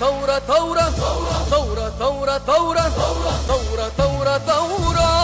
ثورة ثورة ثورة ثورة ثورة ثورة ثورة ثورة ثورة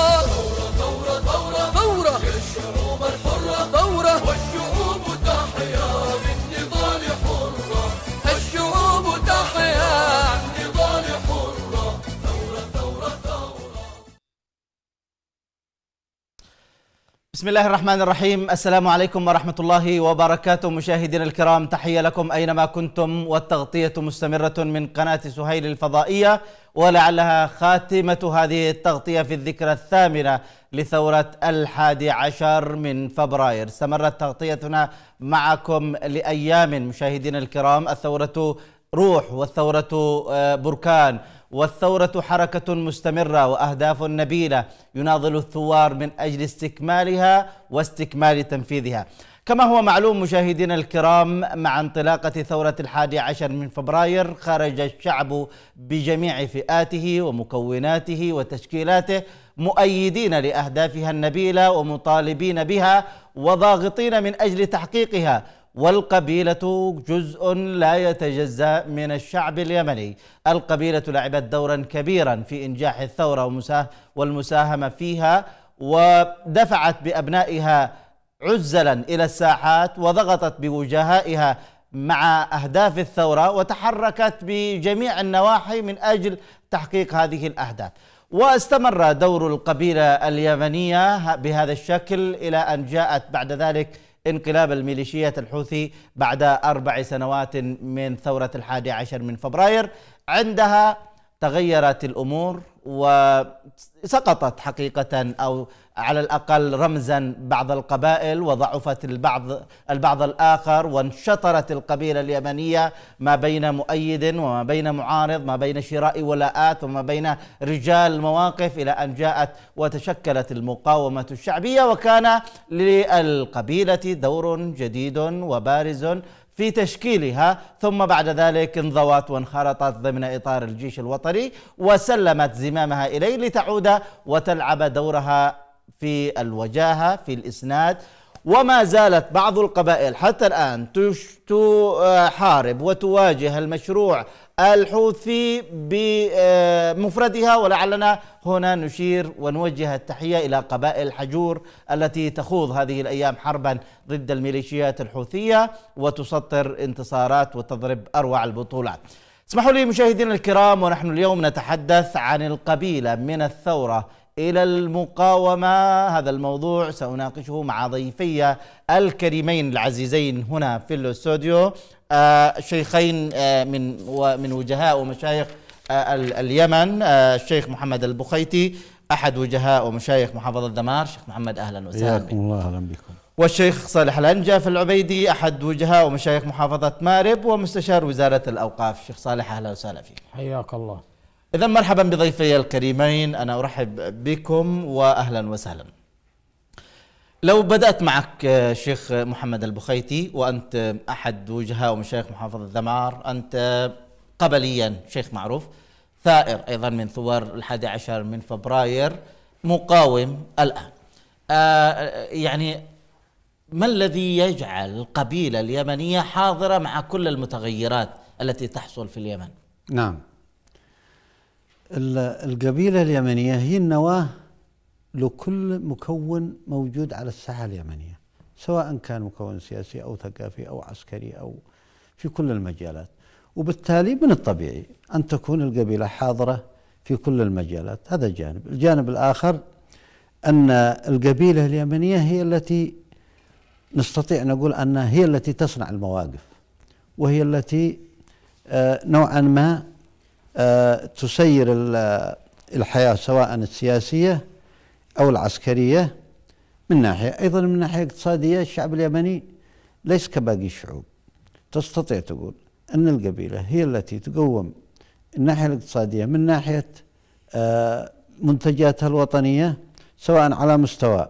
بسم الله الرحمن الرحيم السلام عليكم ورحمة الله وبركاته مشاهدينا الكرام تحية لكم أينما كنتم والتغطية مستمرة من قناة سهيل الفضائية ولعلها خاتمة هذه التغطية في الذكرى الثامنة لثورة الحادي عشر من فبراير استمرت تغطيتنا معكم لأيام مشاهدينا الكرام الثورة روح والثورة بركان والثورة حركة مستمرة وأهداف نبيلة يناضل الثوار من أجل استكمالها واستكمال تنفيذها كما هو معلوم مشاهدينا الكرام مع انطلاقة ثورة الحادي عشر من فبراير خرج الشعب بجميع فئاته ومكوناته وتشكيلاته مؤيدين لأهدافها النبيلة ومطالبين بها وضاغطين من أجل تحقيقها والقبيلة جزء لا يتجزأ من الشعب اليمني القبيلة لعبت دورا كبيرا في إنجاح الثورة والمساهمة فيها ودفعت بأبنائها عزلا إلى الساحات وضغطت بوجهائها مع أهداف الثورة وتحركت بجميع النواحي من أجل تحقيق هذه الأهداف واستمر دور القبيلة اليمنية بهذا الشكل إلى أن جاءت بعد ذلك انقلاب الميليشيات الحوثي بعد أربع سنوات من ثورة الحادي عشر من فبراير عندها تغيرت الأمور وسقطت حقيقة أو على الأقل رمزا بعض القبائل وضعفت البعض, البعض الآخر وانشطرت القبيلة اليمنية ما بين مؤيد وما بين معارض ما بين شراء ولاءات وما بين رجال مواقف إلى أن جاءت وتشكلت المقاومة الشعبية وكان للقبيلة دور جديد وبارز في تشكيلها ثم بعد ذلك انضوت وانخرطت ضمن إطار الجيش الوطني وسلمت زمامها إليه لتعود وتلعب دورها في الوجاهة في الإسناد وما زالت بعض القبائل حتى الآن تحارب وتواجه المشروع الحوثي بمفردها آه، ولعلنا هنا نشير ونوجه التحية إلى قبائل حجور التي تخوض هذه الأيام حربا ضد الميليشيات الحوثية وتسطر انتصارات وتضرب أروع البطولات اسمحوا لي مشاهدينا الكرام ونحن اليوم نتحدث عن القبيلة من الثورة الى المقاومه هذا الموضوع ساناقشه مع ضيفي الكريمين العزيزين هنا في الاستوديو آه، شيخين آه، من من وجهاء ومشايخ آه، اليمن الشيخ محمد البخيتي احد وجهاء ومشايخ محافظه دمار شيخ محمد اهلا وسهلا حياكم الله اهلا بكم والشيخ صالح الأنجف العبيدي أحد وجهاء ومشايخ محافظة مارب ومستشار وزارة الأوقاف شيخ صالح أهلا وسهلا فيك حياك الله إذا مرحبا بضيفي الكريمين أنا أرحب بكم وأهلا وسهلا لو بدأت معك شيخ محمد البخيتي وأنت أحد وجهاء ومشايخ محافظة ذمار أنت قبليا شيخ معروف ثائر أيضا من ثوار الحادي عشر من فبراير مقاوم الآن آه يعني ما الذي يجعل القبيلة اليمنية حاضرة مع كل المتغيرات التي تحصل في اليمن؟ نعم القبيلة اليمنية هي النواة لكل مكون موجود على الساحة اليمنية سواء كان مكون سياسي أو ثقافي أو عسكري أو في كل المجالات وبالتالي من الطبيعي أن تكون القبيلة حاضرة في كل المجالات هذا جانب الجانب الآخر أن القبيلة اليمنية هي التي نستطيع نقول أنها هي التي تصنع المواقف وهي التي آه، نوعا ما آه، تسير الحياة سواء السياسية أو العسكرية من ناحية أيضا من ناحية اقتصادية الشعب اليمني ليس كباقي الشعوب تستطيع تقول أن القبيلة هي التي تقوم الناحية الاقتصادية من ناحية آه، منتجاتها الوطنية سواء على مستوى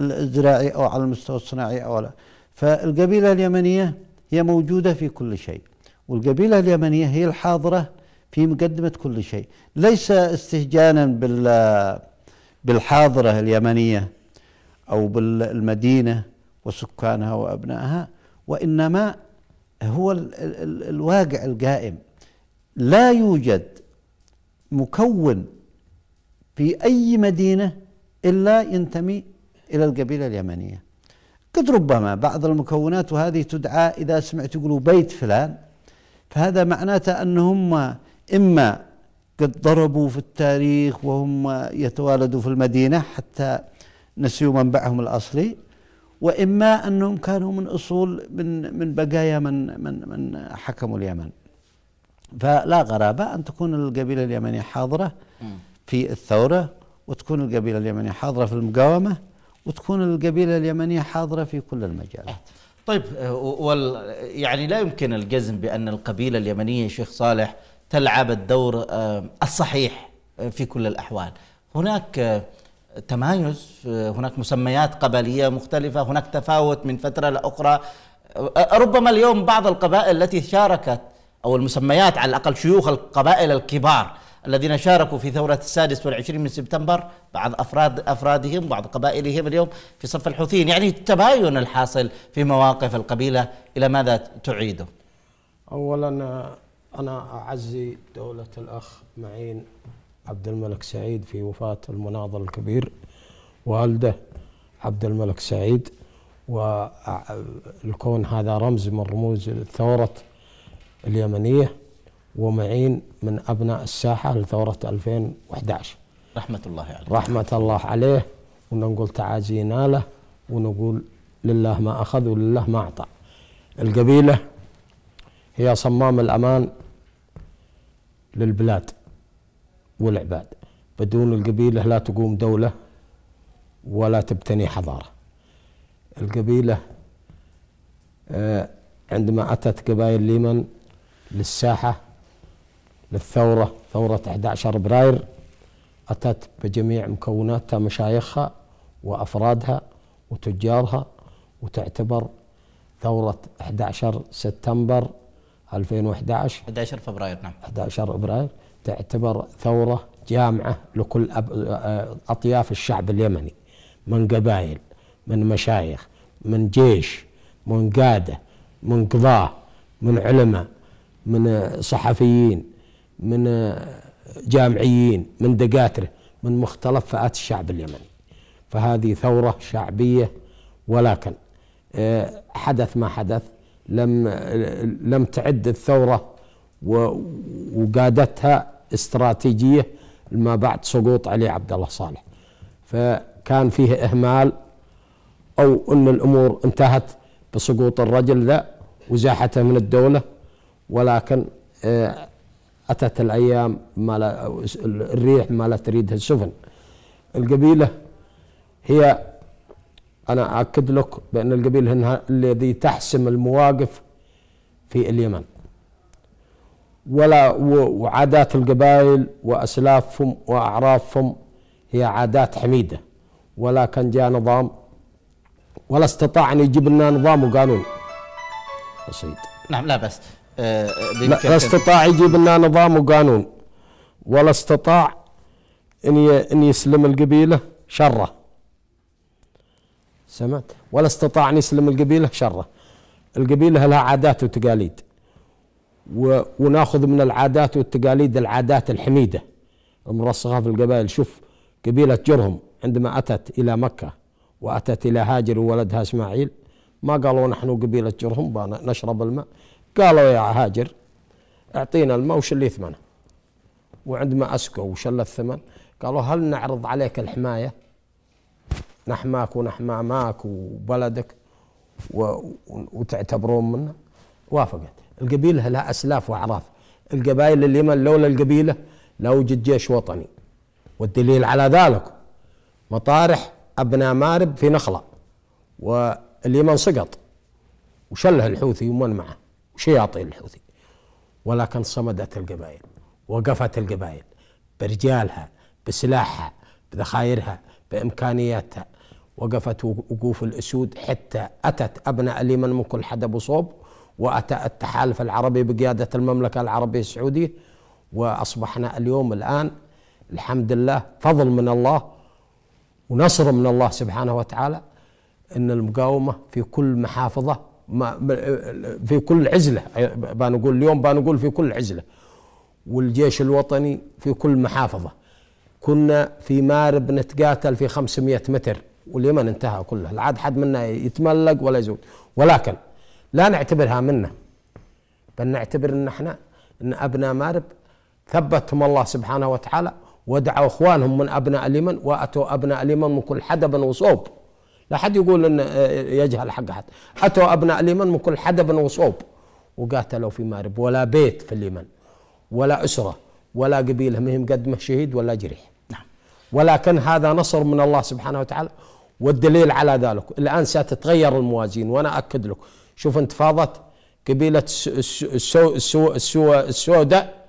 الزراعي أو على المستوى الصناعي أو لا فالقبيلة اليمنية هي موجودة في كل شيء والقبيلة اليمنية هي الحاضرة في مقدمة كل شيء ليس استهجانا بال بالحاضرة اليمنية أو بالمدينة وسكانها وأبنائها وإنما هو ال ال الواقع القائم لا يوجد مكون في أي مدينة إلا ينتمي إلى القبيلة اليمنية قد ربما بعض المكونات وهذه تدعى إذا سمعت يقولوا بيت فلان فهذا معناته أنهم إما قد ضربوا في التاريخ وهم يتوالدوا في المدينة حتى نسيوا منبعهم الأصلي وإما أنهم كانوا من أصول من من بقايا من من من حكموا اليمن فلا غرابة أن تكون القبيلة اليمنية حاضرة في الثورة وتكون القبيلة اليمنية حاضرة في المقاومة وتكون القبيلة اليمنية حاضرة في كل المجالات إيه. طيب أه، وال يعني لا يمكن الجزم بأن القبيلة اليمنية شيخ صالح تلعب الدور آه، الصحيح آه، في كل الأحوال هناك آه، تمايز هناك مسميات قبلية مختلفة هناك تفاوت من فترة لأخرى ربما اليوم بعض القبائل التي شاركت أو المسميات على الأقل شيوخ القبائل الكبار الذين شاركوا في ثورة السادس والعشرين من سبتمبر بعض أفراد أفرادهم بعض قبائلهم اليوم في صف الحوثيين يعني التباين الحاصل في مواقف القبيلة إلى ماذا تعيده؟ أولا أنا أعزي دولة الأخ معين عبد الملك سعيد في وفاة المناضل الكبير والده عبد الملك سعيد والكون هذا رمز من رموز الثورة اليمنية ومعين من أبناء الساحة لثورة 2011 رحمة الله عليه رحمة الله عليه ونقول تعازينا له ونقول لله ما أخذ ولله ما أعطى القبيلة هي صمام الأمان للبلاد والعباد بدون القبيلة لا تقوم دولة ولا تبتني حضارة القبيلة آه، عندما أتت قبائل اليمن للساحة للثورة ثورة 11 فبراير أتت بجميع مكوناتها مشايخها وأفرادها وتجارها وتعتبر ثورة 11 سبتمبر 2011 11 فبراير نعم 11 فبراير تعتبر ثورة جامعة لكل أطياف الشعب اليمني من قبائل من مشايخ من جيش من قادة من قضاة من علماء من صحفيين من جامعيين من دكاترة من مختلف فئات الشعب اليمني فهذه ثورة شعبية ولكن آه، حدث ما حدث لم لم تعد الثوره وقادتها استراتيجيه ما بعد سقوط علي عبد الله صالح فكان فيه اهمال او ان الامور انتهت بسقوط الرجل ذا وزاحته من الدوله ولكن آه، اتت الايام ما لا الريح ما لا تريدها السفن القبيله هي أنا اكد لك بأن القبيلة الذي تحسم المواقف في اليمن ولا وعادات القبائل وأسلافهم وأعرافهم هي عادات حميدة ولا كان جاء نظام ولا استطاع أن يجيب لنا نظام وقانون بسيط نعم لا بس آه, آه، لا استطاع يجيب لنا نظام وقانون ولا استطاع أن أن يسلم القبيلة شره سمعت ولا استطاع أن يسلم القبيلة شره القبيلة لها عادات وتقاليد و... وناخذ من العادات والتقاليد العادات الحميدة المرسخة في القبائل شوف قبيلة جرهم عندما أتت إلى مكة وأتت إلى هاجر وولدها إسماعيل ما قالوا نحن قبيلة جرهم نشرب الماء قالوا يا هاجر اعطينا الماء وش اللي ثمنه وعندما اسكوا وشل الثمن قالوا هل نعرض عليك الحمايه نحماك ونحمى معك وبلدك وتعتبرون منا وافقت القبيلة لها أسلاف وأعراف القبائل اليمن لولا القبيلة لا وجد جيش وطني والدليل على ذلك مطارح أبناء مارب في نخلة واليمن سقط وشله الحوثي ومن معه وشياطين الحوثي ولكن صمدت القبائل وقفت القبائل برجالها بسلاحها بذخائرها بإمكانياتها وقفت وقوف الأسود حتى أتت أبناء اليمن من كل حدب وصوب وأتى التحالف العربي بقيادة المملكة العربية السعودية وأصبحنا اليوم الآن الحمد لله فضل من الله ونصر من الله سبحانه وتعالى أن المقاومة في كل محافظة في كل عزلة بنقول اليوم بنقول في كل عزلة والجيش الوطني في كل محافظة كنا في مارب نتقاتل في 500 متر واليمن انتهى كله لا عاد حد منا يتملق ولا يزود ولكن لا نعتبرها منا بل نعتبر ان احنا ان ابناء مارب ثبتهم الله سبحانه وتعالى ودعوا اخوانهم من ابناء اليمن واتوا ابناء اليمن من كل حدب وصوب لا حد يقول ان آه، يجهل حق احد اتوا ابناء اليمن من كل حدب وصوب وقاتلوا في مارب ولا بيت في اليمن ولا اسره ولا قبيله مهم قدمه شهيد ولا جريح نعم ولكن هذا نصر من الله سبحانه وتعالى والدليل على ذلك الان ستتغير الموازين وانا اكد لك شوف انتفاضه قبيله السو السو السو السوداء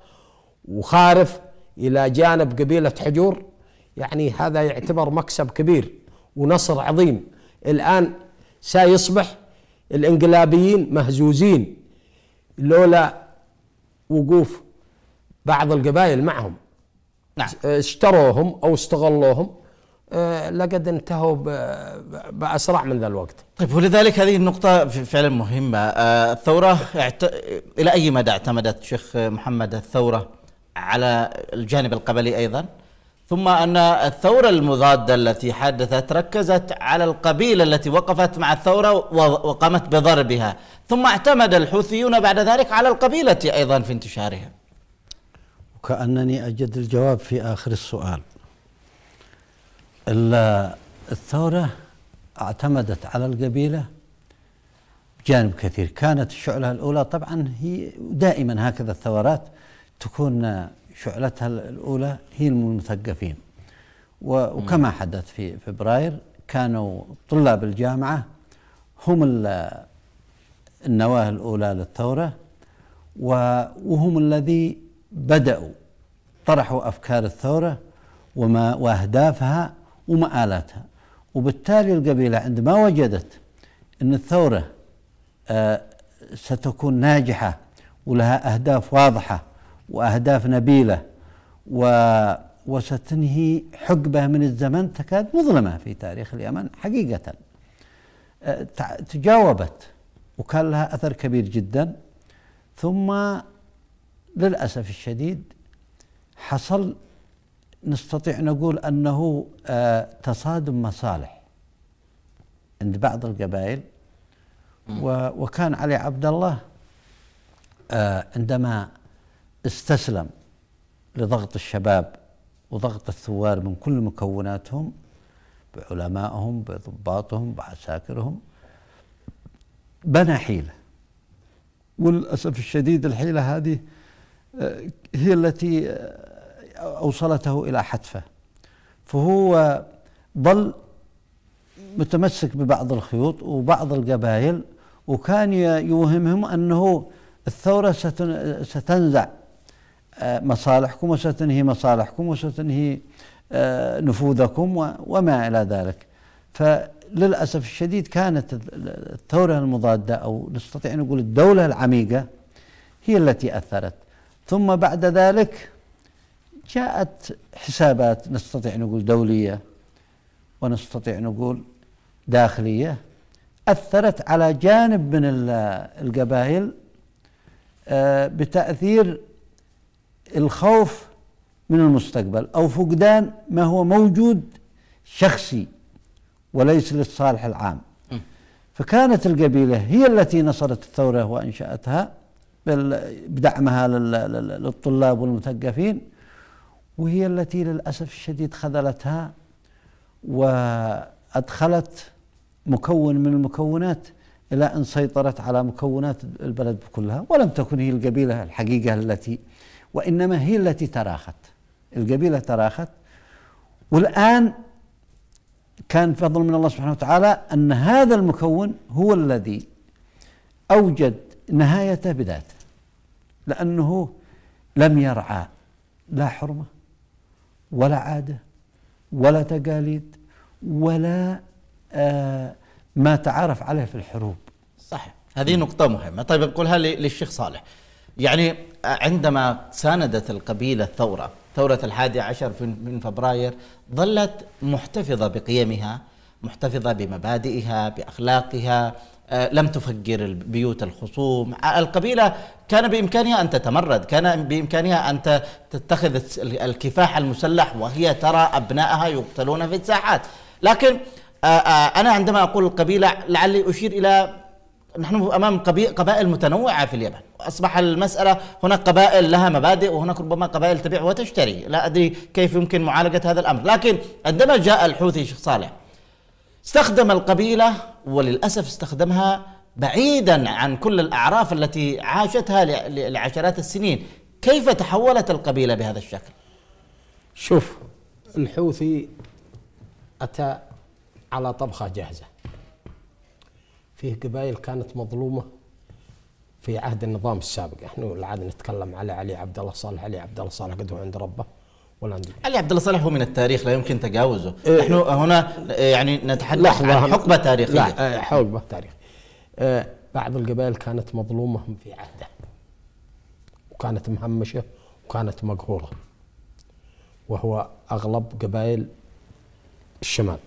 وخارف الى جانب قبيله حجور يعني هذا يعتبر مكسب كبير ونصر عظيم الان سيصبح الانقلابيين مهزوزين لولا وقوف بعض القبائل معهم نعم آه، اشتروهم او استغلوهم آه، لقد انتهوا باسرع من ذا الوقت. طيب ولذلك هذه النقطة فعلا مهمة، آه، الثورة اعت... إلى أي مدى اعتمدت شيخ محمد الثورة على الجانب القبلي أيضا؟ ثم أن الثورة المضادة التي حدثت ركزت على القبيلة التي وقفت مع الثورة وقامت بضربها، ثم اعتمد الحوثيون بعد ذلك على القبيلة أيضا في انتشارها. وكأنني أجد الجواب في آخر السؤال الثورة اعتمدت على القبيلة بجانب كثير كانت الشعلة الأولى طبعا هي دائما هكذا الثورات تكون شعلتها الأولى هي المثقفين وكما حدث في فبراير كانوا طلاب الجامعة هم النواة الأولى للثورة وهم الذي بدأوا طرحوا أفكار الثورة وما وأهدافها ومآلاتها وبالتالي القبيلة عندما وجدت أن الثورة آه، ستكون ناجحة ولها أهداف واضحة وأهداف نبيلة و وستنهي حقبة من الزمن تكاد مظلمة في تاريخ اليمن حقيقة آه، تجاوبت وكان لها أثر كبير جدا ثم للأسف الشديد حصل نستطيع نقول أنه آه، تصادم مصالح عند بعض القبائل وكان علي عبد الله آه، عندما استسلم لضغط الشباب وضغط الثوار من كل مكوناتهم بعلمائهم بضباطهم بعساكرهم بنى حيله وللاسف الشديد الحيله هذه هي التي أوصلته إلى حتفه فهو ظل متمسك ببعض الخيوط وبعض القبائل وكان يوهمهم أنه الثورة ستنزع آه، مصالحكم وستنهي مصالحكم وستنهي آه، نفوذكم وما إلى ذلك فللأسف الشديد كانت الثورة المضادة أو نستطيع أن نقول الدولة العميقة هي التي أثرت ثم بعد ذلك جاءت حسابات نستطيع نقول دوليه ونستطيع نقول داخليه اثرت على جانب من القبائل آه، بتاثير الخوف من المستقبل او فقدان ما هو موجود شخصي وليس للصالح العام فكانت القبيله هي التي نصرت الثوره وانشاتها بدعمها للطلاب والمثقفين وهي التي للأسف الشديد خذلتها وأدخلت مكون من المكونات إلى أن سيطرت على مكونات البلد كلها ولم تكن هي القبيلة الحقيقة التي وإنما هي التي تراخت القبيلة تراخت والآن كان فضل من الله سبحانه وتعالى أن هذا المكون هو الذي أوجد نهايته بدايته لأنه لم يرعى لا حرمة ولا عادة ولا تقاليد ولا آه، ما تعارف عليه في الحروب صحيح هذه نقطة مهمة طيب نقولها للشيخ صالح يعني آه، عندما ساندت القبيلة الثورة ثورة الحادي عشر من فبراير ظلت محتفظة بقيمها محتفظة بمبادئها بأخلاقها آه، لم تفجر بيوت الخصوم آه، القبيلة كان بإمكانها أن تتمرد كان بإمكانها أن تتخذ الكفاح المسلح وهي ترى أبنائها يقتلون في الساحات لكن آه، أنا عندما أقول القبيلة لعلي أشير إلى نحن امام قبائل متنوعه في اليمن اصبح المساله هناك قبائل لها مبادئ وهناك ربما قبائل تبيع وتشتري لا ادري كيف يمكن معالجه هذا الامر لكن عندما جاء الحوثي شيخ صالح استخدم القبيلة وللأسف استخدمها بعيدا عن كل الأعراف التي عاشتها لعشرات السنين كيف تحولت القبيلة بهذا الشكل؟ شوف الحوثي أتى على طبخة جاهزة فيه قبائل كانت مظلومة في عهد النظام السابق احنا العاده نتكلم على علي عبد الله صالح علي عبد الله صالح قد هو عند ربه والهندية علي عبد الله صالح هو من التاريخ لا يمكن تجاوزه إيه نحن هنا إيه، يعني نتحدث عن حقبة تاريخية لا إيه، حقبة تاريخية بعض القبائل كانت مظلومة في عهده وكانت مهمشة وكانت مقهورة وهو أغلب قبائل الشمال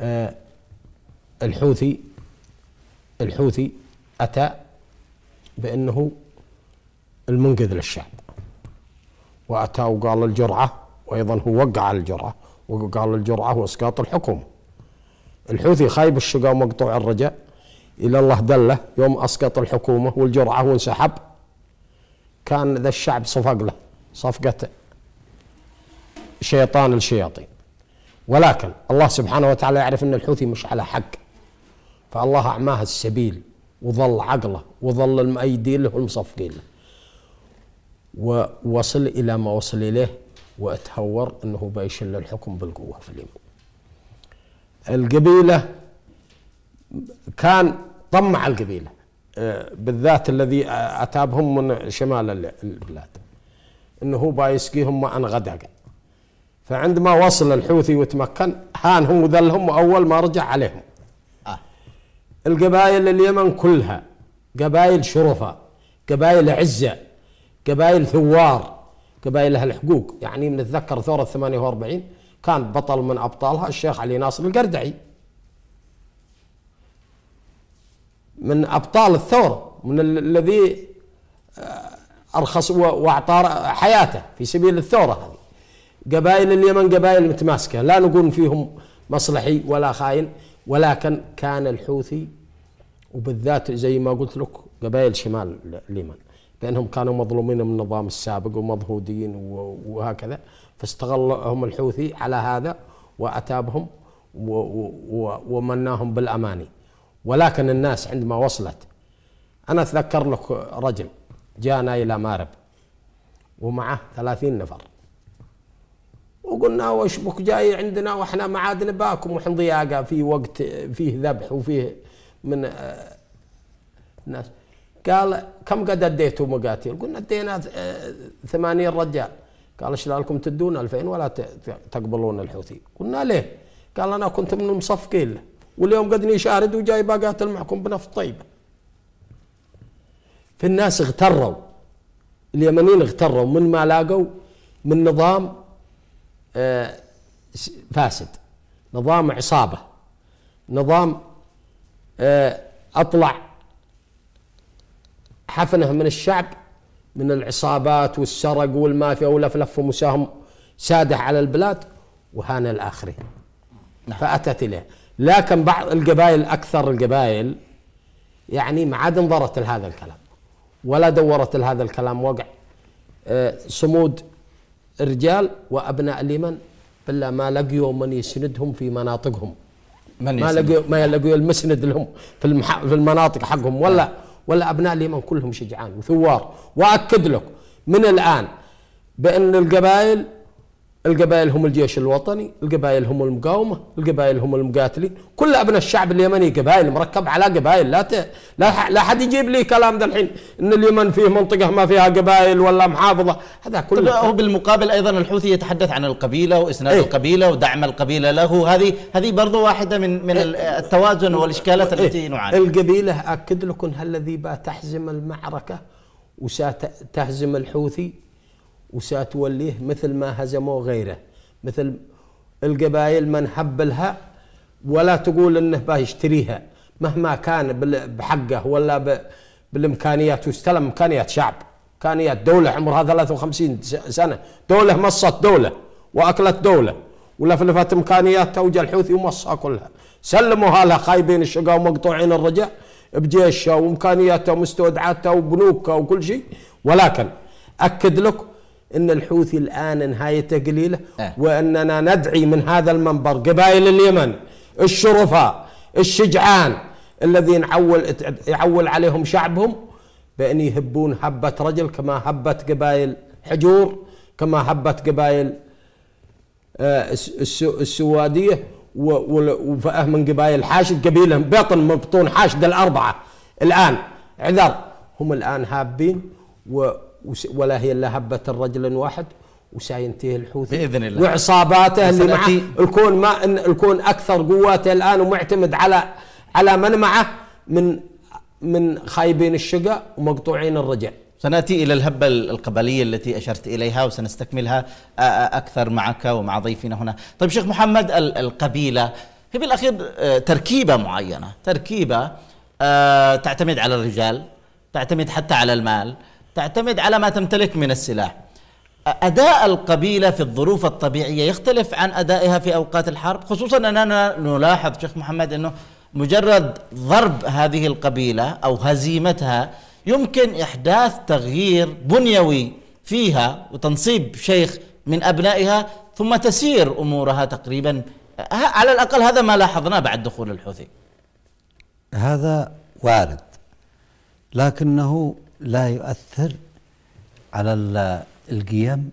إيه، الحوثي الحوثي أتى بأنه المنقذ للشعب وأتى وقال الجرعة وأيضا هو وقع على الجرعة وقال الجرعة هو إسقاط الحكم الحوثي خايب الشقا ومقطوع الرجاء إلى الله دله يوم أسقط الحكومة والجرعة وانسحب كان ذا الشعب صفق له صفقة شيطان الشياطين ولكن الله سبحانه وتعالى يعرف أن الحوثي مش على حق فالله أعماه السبيل وظل عقله وظل المؤيدين له والمصفقين له ووصل إلى ما وصل إليه وأتهور أنه بيشل الحكم بالقوة في اليمن القبيلة كان طمع القبيلة آه، بالذات الذي آه، أتابهم من شمال البلاد أنه هو بايسقيهم ماء غدق فعندما وصل الحوثي وتمكن هان وذلهم وأول ما رجع عليهم آه. القبائل اليمن كلها قبائل شرفاء قبائل عزة قبائل ثوار قبائل أهل الحقوق يعني نتذكر ثورة 48 كان بطل من أبطالها الشيخ علي ناصر القردعي من أبطال الثورة من الذي آه، أرخص وأعطى حياته في سبيل الثورة هذه قبائل اليمن قبائل متماسكة لا نقول فيهم مصلحي ولا خاين ولكن كان الحوثي وبالذات زي ما قلت لك قبائل شمال اليمن لانهم كانوا مظلومين من النظام السابق ومضهودين وهكذا فاستغل هم الحوثي على هذا واتابهم ومناهم بالاماني ولكن الناس عندما وصلت انا اتذكر لك رجل جانا الى مارب ومعه ثلاثين نفر وقلنا وش بك جاي عندنا واحنا ما عاد نباكم وحن ضياقه في وقت فيه ذبح وفيه من الناس آه، قال كم قد اديتوا مقاتيل؟ قلنا ادينا آه، ثمانين رجال قال ايش لكم تدون 2000 ولا تقبلون الحوثي قلنا ليه؟ قال انا كنت من المصفقين له واليوم قدني شارد وجاي بقاتل معكم بنفط طيبه الناس اغتروا اليمنيين اغتروا من ما لاقوا من نظام آه، فاسد نظام عصابه نظام آه، اطلع حفنه من الشعب من العصابات والسرق والمافيا والافلف ومساهم سادح على البلاد وهان الآخرين نعم. فأتت إليه لكن بعض القبائل أكثر القبائل يعني ما عاد انظرت لهذا الكلام ولا دورت لهذا الكلام وقع آه، صمود الرجال وأبناء اليمن إلا ما لقيوا من يسندهم في مناطقهم من ما لقيوا ما لقيوا المسند لهم في, في المناطق حقهم ولا نعم. ولا ابناء اليمن كلهم شجعان وثوار واكد لك من الان بان القبائل القبائل هم الجيش الوطني القبائل هم المقاومة القبائل هم المقاتلين كل أبناء الشعب اليمني قبائل مركب على قبائل لا ت... لا, لا حد يجيب لي كلام ده الحين ان اليمن فيه منطقة ما فيها قبائل ولا محافظة هذا كله طيب، هو بالمقابل أيضا الحوثي يتحدث عن القبيلة وإسناد ايه؟ القبيلة ودعم القبيلة له هذه هذه برضو واحدة من من ايه؟ التوازن والإشكالات إيه. التي نعاني القبيلة أكد لكم هل الذي تحزم المعركة وستهزم الحوثي وسأتوليه مثل ما هزموا غيره مثل القبائل من نحبلها ولا تقول انه بيشتريها مهما كان بحقه ولا بالامكانيات واستلم امكانيات شعب امكانيات دوله عمرها 53 سنه دوله مصت دوله واكلت دوله ولفلفت امكانيات توج الحوثي ومصها كلها سلموها هالها خايبين الشقا ومقطوعين الرجع بجيشها وامكانياتها ومستودعاتها وبنوكها وكل شيء ولكن اكد لك ان الحوثي الان نهايه قليله أه. واننا ندعي من هذا المنبر قبائل اليمن الشرفاء الشجعان الذين عول يعول عليهم شعبهم بان يهبون هبه رجل كما هبت قبائل حجور كما هبت قبائل آه، السواديه وفئه من قبائل حاشد قبيله بطن من بطون حاشد الاربعه الان عذر هم الان هابين و ولا هي الا هبه الرجل واحد وسينتهي الحوثي باذن الله وعصاباته اللي معه الكون ما الكون اكثر قواته الان ومعتمد على على من معه من من خايبين الشقة ومقطوعين الرجع سناتي الى الهبه القبليه التي اشرت اليها وسنستكملها اكثر معك ومع ضيفنا هنا. طيب شيخ محمد القبيله هي بالاخير تركيبه معينه، تركيبه تعتمد على الرجال، تعتمد حتى على المال، تعتمد على ما تمتلك من السلاح أداء القبيلة في الظروف الطبيعية يختلف عن أدائها في أوقات الحرب خصوصا أننا نلاحظ شيخ محمد أنه مجرد ضرب هذه القبيلة أو هزيمتها يمكن إحداث تغيير بنيوي فيها وتنصيب شيخ من أبنائها ثم تسير أمورها تقريبا على الأقل هذا ما لاحظناه بعد دخول الحوثي هذا وارد لكنه لا يؤثر على القيم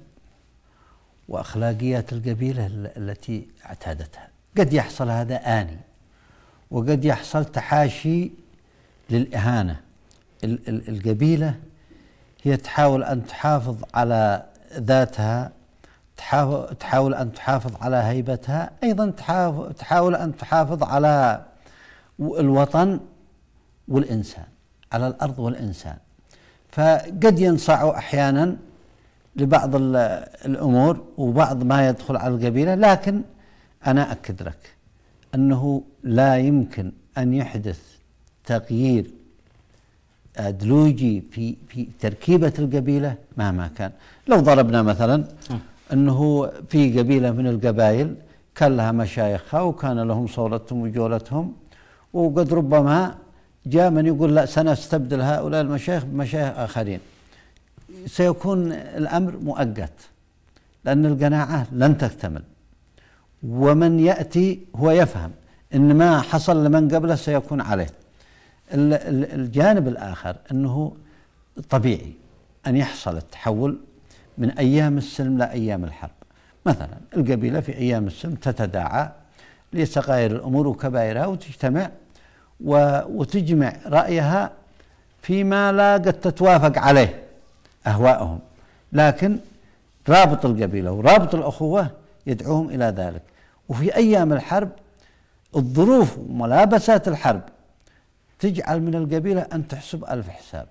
وأخلاقيات القبيلة التي اعتادتها قد يحصل هذا آني وقد يحصل تحاشي للإهانة القبيلة هي تحاول أن تحافظ على ذاتها تحاول أن تحافظ على هيبتها أيضا تحاول أن تحافظ على الوطن والإنسان على الأرض والإنسان فقد ينصع أحيانا لبعض الأمور وبعض ما يدخل على القبيلة لكن أنا أكد لك أنه لا يمكن أن يحدث تغيير أدلوجي آه، في في تركيبة القبيلة مهما كان لو ضربنا مثلا أنه في قبيلة من القبائل كان لها مشايخها وكان لهم صولتهم وجولتهم وقد ربما جاء من يقول لا سنستبدل هؤلاء المشايخ بمشايخ آخرين سيكون الأمر مؤقت لأن القناعة لن تكتمل ومن يأتي هو يفهم أن ما حصل لمن قبله سيكون عليه الجانب الآخر أنه طبيعي أن يحصل التحول من أيام السلم لأيام الحرب مثلا القبيلة في أيام السلم تتداعى لصغائر الأمور وكبائرها وتجتمع وتجمع رأيها فيما لا قد تتوافق عليه أهواءهم لكن رابط القبيلة ورابط الأخوة يدعوهم إلى ذلك وفي أيام الحرب الظروف وملابسات الحرب تجعل من القبيلة أن تحسب ألف حساب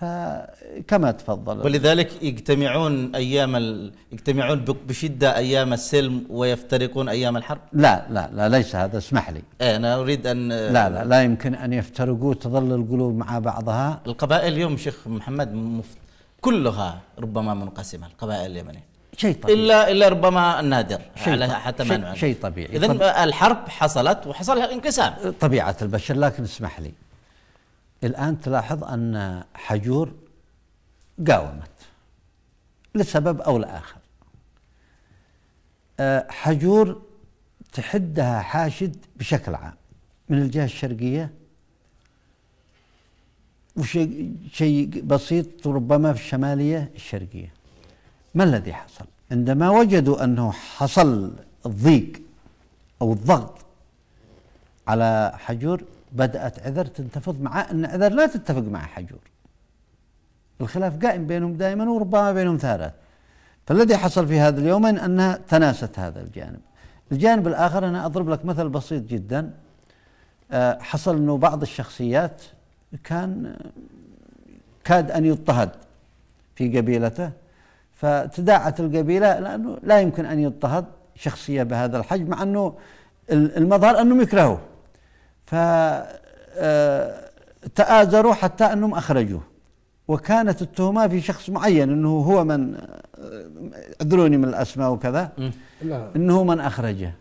فكما تفضل ولذلك يجتمعون ايام ال... يجتمعون بشده ايام السلم ويفترقون ايام الحرب؟ لا لا لا ليس هذا اسمح لي إيه، انا اريد ان لا لا لا يمكن ان يفترقوا تظل القلوب مع بعضها القبائل اليوم شيخ محمد مف... كلها ربما منقسمه القبائل اليمنيه شيء طبيعي الا الا ربما النادر شيء على حتى ما شيء, شيء طبيعي اذا الحرب حصلت وحصل انقسام طبيعه البشر لكن اسمح لي الآن تلاحظ أن حجور قاومت لسبب أو لآخر آه، حجور تحدها حاشد بشكل عام من الجهة الشرقية وشيء شيء بسيط ربما في الشمالية الشرقية ما الذي حصل؟ عندما وجدوا أنه حصل الضيق أو الضغط على حجور بدأت عذر تنتفض معه أن عذر لا تتفق مع حجور الخلاف قائم بينهم دائما وربما بينهم ثارات فالذي حصل في هذا اليومين أنها تناست هذا الجانب الجانب الآخر أنا أضرب لك مثل بسيط جدا آه، حصل أنه بعض الشخصيات كان كاد أن يضطهد في قبيلته فتداعت القبيلة لأنه لا يمكن أن يضطهد شخصية بهذا الحجم مع أنه المظهر أنهم يكرهوه ف آه، تآزروا حتى أنهم أخرجوه وكانت التهمة في شخص معين أنه هو من اعذروني آه، من الأسماء وكذا أنه من أخرجه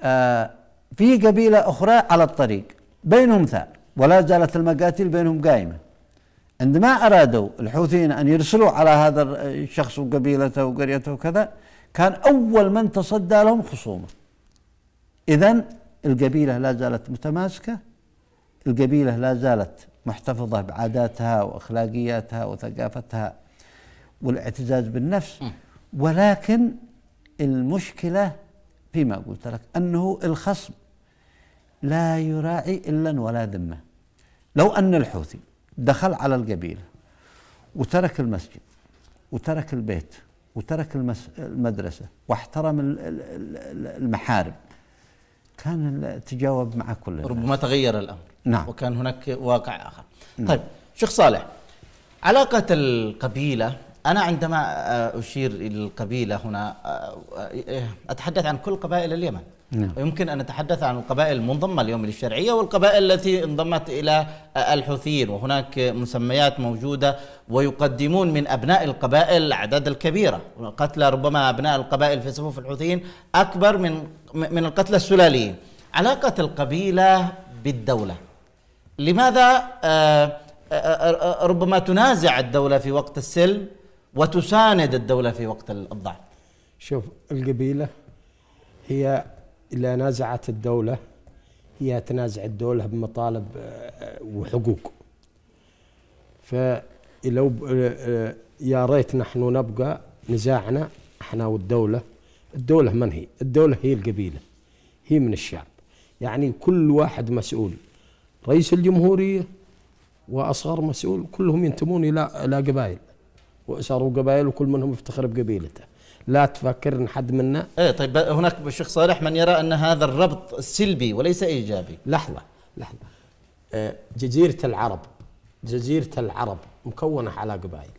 آه، في قبيلة أخرى على الطريق بينهم ثأر ولا زالت المقاتل بينهم قائمة عندما أرادوا الحوثيين أن يرسلوا على هذا الشخص وقبيلته وقريته وكذا كان أول من تصدى لهم خصومه إذا القبيلة لا زالت متماسكة القبيلة لا زالت محتفظة بعاداتها وأخلاقياتها وثقافتها والاعتزاز بالنفس ولكن المشكلة فيما قلت لك أنه الخصم لا يراعي إلا ولا ذمة لو أن الحوثي دخل على القبيلة وترك المسجد وترك البيت وترك المدرسة واحترم المحارم كان تجاوب مع كل الناس. ربما تغير الامر نعم وكان هناك واقع اخر نعم. طيب شيخ صالح علاقه القبيله انا عندما آه، اشير الى القبيله هنا آه، آه، إيه، اتحدث عن كل قبائل اليمن نعم. ويمكن ان نتحدث عن القبائل المنضمه اليوم للشرعيه والقبائل التي انضمت الى الحوثيين وهناك مسميات موجوده ويقدمون من ابناء القبائل الاعداد الكبيره قتلى ربما ابناء القبائل في صفوف الحوثيين اكبر من من القتلى السلاليين علاقة القبيلة بالدولة لماذا آه، آه، آه، ربما تنازع الدولة في وقت السلم وتساند الدولة في وقت الضعف شوف القبيلة هي إذا نازعت الدولة هي تنازع الدولة بمطالب وحقوق فلو يا ريت نحن نبقى نزاعنا احنا والدولة الدولة من هي الدولة هي القبيلة هي من الشعب يعني كل واحد مسؤول رئيس الجمهورية وأصغر مسؤول كلهم ينتمون إلى إلى قبائل وصاروا قبائل وكل منهم يفتخر بقبيلته لا تفكر ان حد منا ايه طيب هناك الشيخ صالح من يرى ان هذا الربط سلبي وليس ايجابي لحظه لحظه آه، جزيره العرب جزيره العرب مكونه على قبائل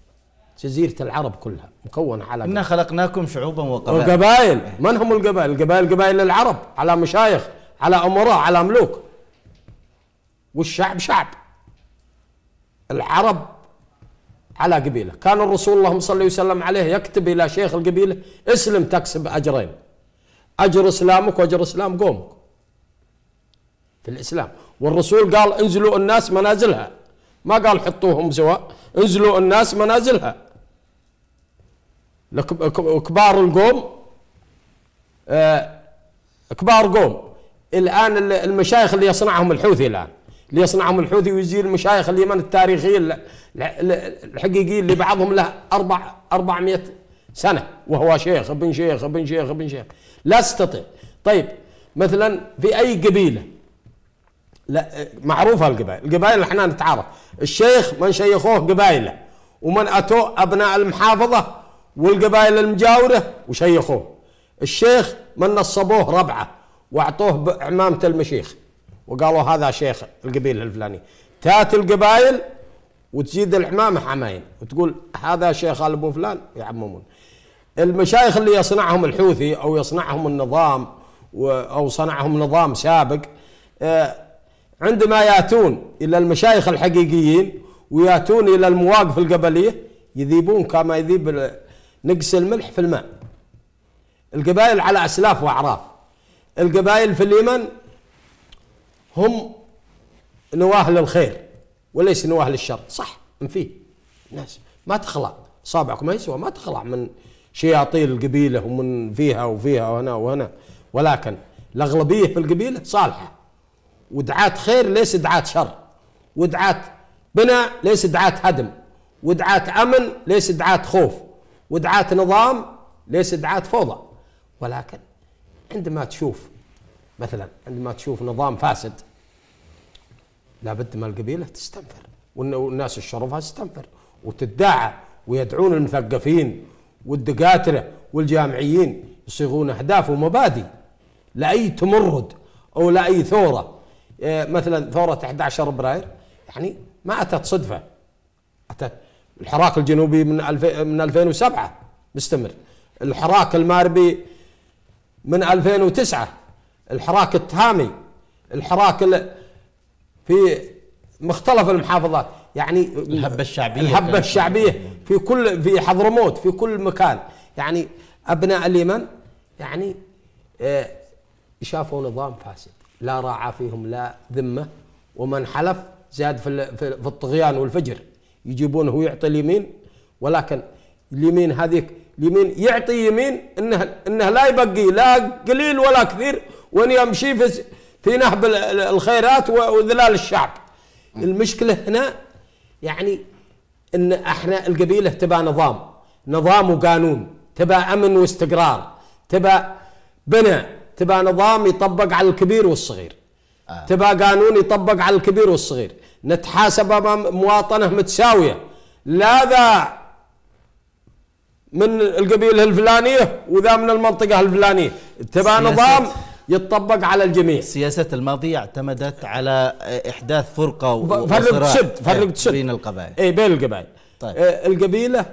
جزيرة العرب كلها مكونة على إنا خلقناكم شعوبا وقبائل وقبائل من هم القبائل القبائل قبائل العرب على مشايخ على أمراء على ملوك والشعب شعب العرب على قبيلة كان الرسول اللهم صلى الله عليه وسلم عليه يكتب إلى شيخ القبيلة اسلم تكسب أجرين أجر إسلامك وأجر إسلام قومك في الإسلام والرسول قال انزلوا الناس منازلها ما قال حطوهم سواء انزلوا الناس منازلها كبار القوم آه، كبار قوم الان المشايخ اللي يصنعهم الحوثي الان اللي يصنعهم الحوثي ويزيل المشايخ اليمن التاريخيين الحقيقيين اللي بعضهم له اربع 400 سنه وهو شيخ ابن شيخ ابن شيخ ابن شيخ لا استطيع طيب مثلا في اي قبيله لا معروفه القبائل القبائل احنا نتعارف الشيخ من شيخوه قبائله ومن اتوا ابناء المحافظه والقبائل المجاورة وشيخوه الشيخ من نصبوه ربعة واعطوه بعمامة المشيخ وقالوا هذا شيخ القبيلة الفلانية تاتي القبائل وتزيد العمامة حماين وتقول هذا شيخ ابو فلان يعممون المشايخ اللي يصنعهم الحوثي او يصنعهم النظام او صنعهم نظام سابق آه، عندما ياتون الى المشايخ الحقيقيين وياتون الى المواقف القبليه يذيبون كما يذيب نقص الملح في الماء القبائل على أسلاف وأعراف القبائل في اليمن هم نواه للخير وليس نواه للشر صح من فيه ناس ما تخلع صابعك ما يسوى ما تخلع من شياطين القبيلة ومن فيها وفيها وهنا وهنا ولكن الأغلبية في القبيلة صالحة ودعاة خير ليس دعاة شر ودعاة بناء ليس دعاة هدم ودعاة أمن ليس دعاة خوف ودعاة نظام ليس دعاة فوضى ولكن عندما تشوف مثلا عندما تشوف نظام فاسد لابد ما القبيلة تستنفر والناس الشرفها تستنفر وتدعى ويدعون المثقفين والدكاترة والجامعيين يصيغون أهداف ومبادئ لأي تمرد أو لأي ثورة آه، مثلا ثورة 11 براير يعني ما أتت صدفة أتت الحراك الجنوبي من من 2007 مستمر الحراك الماربي من 2009 الحراك التهامي الحراك في مختلف المحافظات يعني الهبه الشعبيه الهبه الشعبيه في كل في حضرموت في كل مكان يعني ابناء اليمن يعني آه، شافوا نظام فاسد لا راعى فيهم لا ذمه ومن حلف زاد في الطغيان والفجر يجيبونه ويعطي اليمين ولكن اليمين هذيك اليمين يعطي يمين انه انه لا يبقي لا قليل ولا كثير وان يمشي في في نهب الخيرات وذلال الشعب. المشكله هنا يعني ان احنا القبيله تبى نظام، نظام وقانون، تبى امن واستقرار، تبى بنى، تبى نظام يطبق على الكبير والصغير. آه. تبى قانون يطبق على الكبير والصغير. نتحاسب امام مواطنه متساويه لا ذا من القبيله الفلانيه وذا من المنطقه الفلانيه تبع نظام يتطبق على الجميع السياسات الماضيه اعتمدت على احداث فرقه وفرق شد فرق تشد بين القبائل اي بين القبائل طيب. آه، القبيله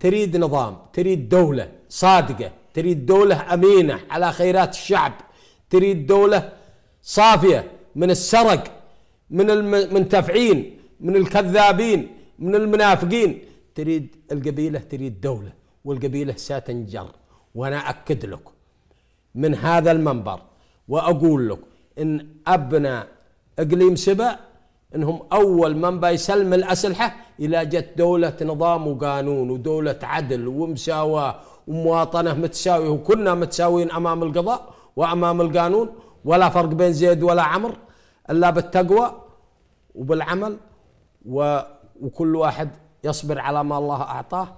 تريد نظام تريد دوله صادقه تريد دوله امينه على خيرات الشعب تريد دوله صافيه من السرق من المنتفعين من الكذابين من المنافقين تريد القبيلة تريد دولة والقبيلة ستنجر وأنا أكد لك من هذا المنبر وأقول لك إن أبناء إقليم سبأ إنهم أول من بيسلم الأسلحة إلى جت دولة نظام وقانون ودولة عدل ومساواة ومواطنة متساوية وكنا متساويين أمام القضاء وأمام القانون ولا فرق بين زيد ولا عمر إلا بالتقوى وبالعمل و... وكل واحد يصبر على ما الله اعطاه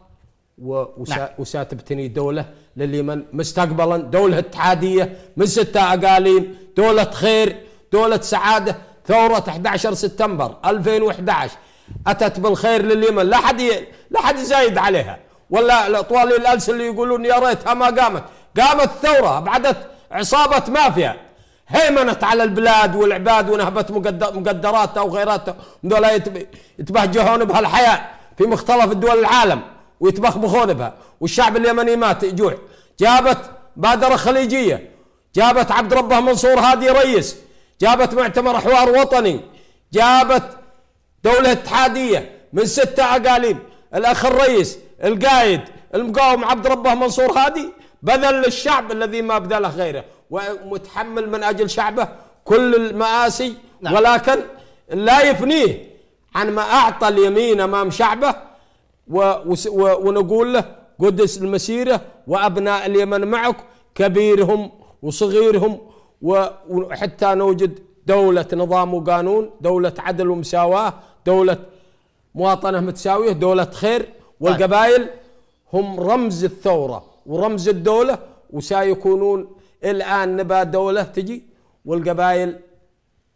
و وسا... نعم. وساتبتني دوله لليمن مستقبلا دوله اتحاديه من سته اقاليم دوله خير دوله سعاده ثوره 11 سبتمبر 2011 اتت بالخير لليمن لا حد ي... لا حد يزايد عليها ولا طوال الالسن اللي يقولون يا ريتها ما قامت قامت ثوره بعدت عصابه مافيا هيمنت على البلاد والعباد ونهبت مقدراتها وغيراتها دول يتبهجهون بهالحياة في مختلف دول العالم ويتبخبخون بها والشعب اليمني مات جوع جابت بادرة خليجية جابت عبد ربه منصور هادي ريس جابت معتمر حوار وطني جابت دولة اتحادية من ستة أقاليم الأخ الرئيس القائد المقاوم عبد ربه منصور هادي بذل للشعب الذي ما بذله غيره ومتحمل من أجل شعبه كل المآسي نعم. ولكن لا يفنيه عن ما أعطى اليمين أمام شعبه و ونقول له قدس المسيرة وأبناء اليمن معك كبيرهم وصغيرهم وحتى نوجد دولة نظام وقانون دولة عدل ومساواة دولة مواطنة متساوية دولة خير طيب. والقبائل هم رمز الثورة ورمز الدولة وسيكونون الآن نبى دولة تجي والقبائل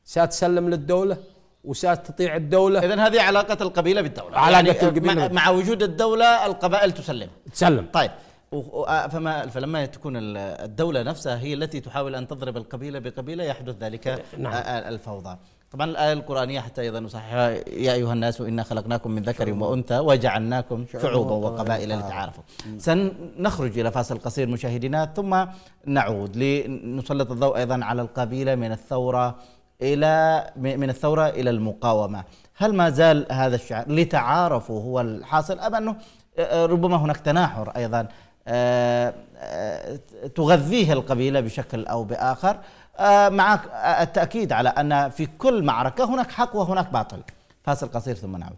ساتسلم للدولة وساتطيع الدولة إذا هذه علاقة القبيلة بالدولة علاقة يعني القبيلة مع وجود الدولة القبائل تسلم تسلم طيب آه، فما فلما تكون الدولة نفسها هي التي تحاول أن تضرب القبيلة بقبيلة يحدث ذلك نعم. آه، آه، الفوضى طبعا الآية القرآنية حتى أيضا نصححها يا أيها الناس إنا خلقناكم من ذكر وأنثى وجعلناكم شعوبا وقبائل لتعارفوا سنخرج إلى فاصل قصير مشاهدينا ثم نعود لنسلط الضوء أيضا على القبيلة من الثورة إلى من الثورة إلى المقاومة هل ما زال هذا الشعار لتعارفوا هو الحاصل أم أنه آه، آه، ربما هناك تناحر أيضا آه، آه، تغذيه القبيله بشكل او باخر آه، مع التاكيد على ان في كل معركه هناك حق وهناك باطل فاصل قصير ثم نعود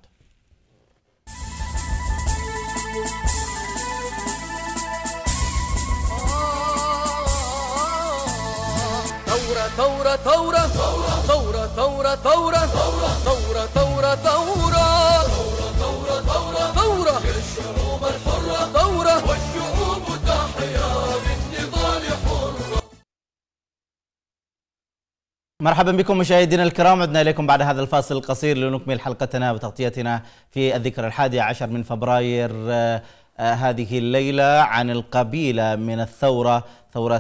ثورة ثورة ثورة ثورة ثورة ثورة ثورة ثورة ثورة ثورة مرحبا بكم مشاهدينا الكرام عدنا إليكم بعد هذا الفاصل القصير لنكمل حلقتنا بتغطيتنا في الذكرى الحادي عشر من فبراير آه، آه، هذه الليلة عن القبيلة من الثورة ثورة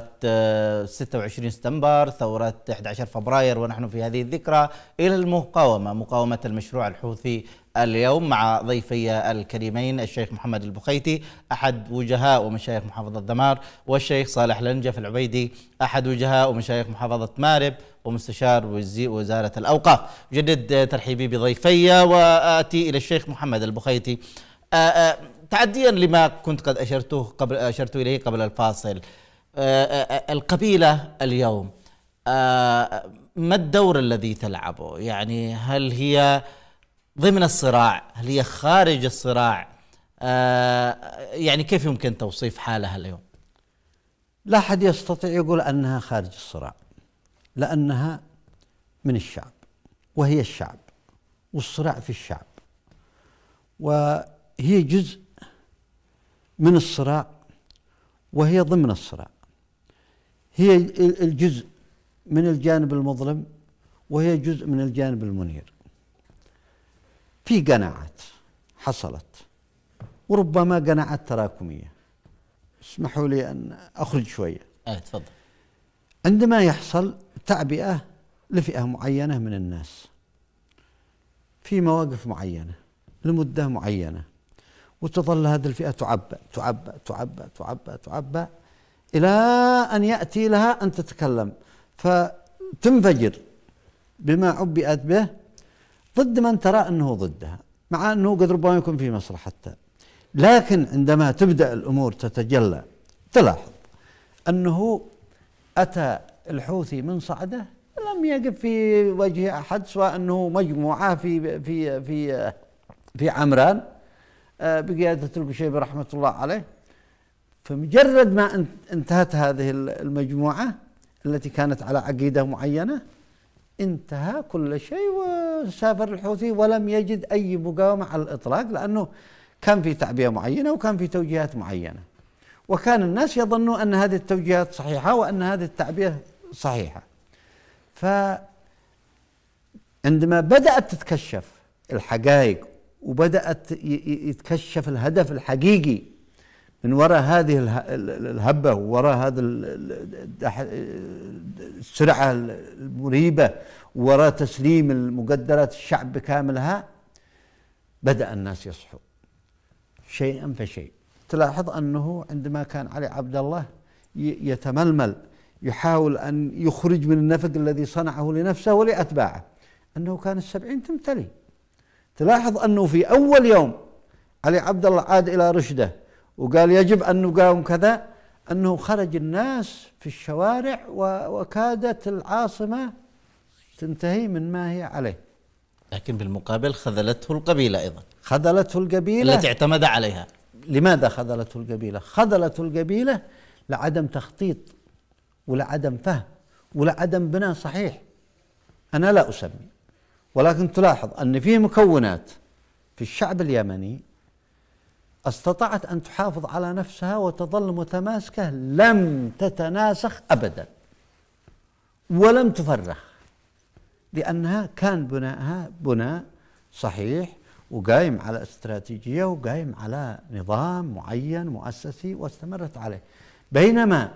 26 آه، سبتمبر ثورة 11 فبراير ونحن في هذه الذكرى إلى المقاومة مقاومة المشروع الحوثي اليوم مع ضيفي الكريمين الشيخ محمد البخيتي أحد وجهاء ومشايخ محافظة دمار والشيخ صالح لنجف العبيدي أحد وجهاء ومشايخ محافظة مارب ومستشار وزارة الأوقاف جدد ترحيبي بضيفي وآتي إلى الشيخ محمد البخيتي آه، آه، تعديا لما كنت قد أشرته قبل أشرت إليه قبل الفاصل آه، القبيلة اليوم ما الدور الذي تلعبه يعني هل هي ضمن الصراع هل هي خارج الصراع آه يعني كيف يمكن توصيف حالها اليوم لا أحد يستطيع يقول أنها خارج الصراع لأنها من الشعب وهي الشعب والصراع في الشعب وهي جزء من الصراع وهي ضمن الصراع هي الجزء من الجانب المظلم وهي جزء من الجانب المنير في قناعات حصلت وربما قناعات تراكميه اسمحوا لي ان اخرج شويه اه تفضل عندما يحصل تعبئه لفئه معينه من الناس في مواقف معينه لمده معينه وتظل هذه الفئه تعبأ تعبأ تعبأ تعبأ تعبأ الى ان ياتي لها ان تتكلم فتنفجر بما عبئت به ضد من ترى انه ضدها مع انه قد ربما يكون في مصلحتها لكن عندما تبدا الامور تتجلى تلاحظ انه اتى الحوثي من صعده لم يقف في وجه احد سواء انه مجموعه في في في في عمران آه، بقياده القشيبي رحمه الله عليه فمجرد ما انتهت هذه المجموعه التي كانت على عقيده معينه انتهى كل شيء وسافر الحوثي ولم يجد أي مقاومة على الإطلاق لأنه كان في تعبئة معينة وكان في توجيهات معينة وكان الناس يظنون أن هذه التوجيهات صحيحة وأن هذه التعبئة صحيحة ف عندما بدأت تتكشف الحقائق وبدأت يتكشف الهدف الحقيقي من وراء هذه الهبة وراء هذا السرعة المريبة وراء تسليم المقدرات الشعب بكاملها بدأ الناس يصحوا شيئا فشيء تلاحظ أنه عندما كان علي عبد الله يتململ يحاول أن يخرج من النفق الذي صنعه لنفسه ولأتباعه أنه كان السبعين تمتلي تلاحظ أنه في أول يوم علي عبد الله عاد إلى رشده وقال يجب أن نقاوم كذا أنه خرج الناس في الشوارع وكادت العاصمة تنتهي من ما هي عليه لكن بالمقابل خذلته القبيلة أيضا خذلته القبيلة التي اعتمد عليها لماذا خذلته القبيلة؟ خذلته القبيلة لعدم تخطيط ولعدم فهم ولعدم بناء صحيح أنا لا أسمي ولكن تلاحظ أن في مكونات في الشعب اليمني استطاعت أن تحافظ على نفسها وتظل متماسكة لم تتناسخ أبدا ولم تفرخ لأنها كان بناءها بناء صحيح وقايم على استراتيجية وقايم على نظام معين مؤسسي واستمرت عليه بينما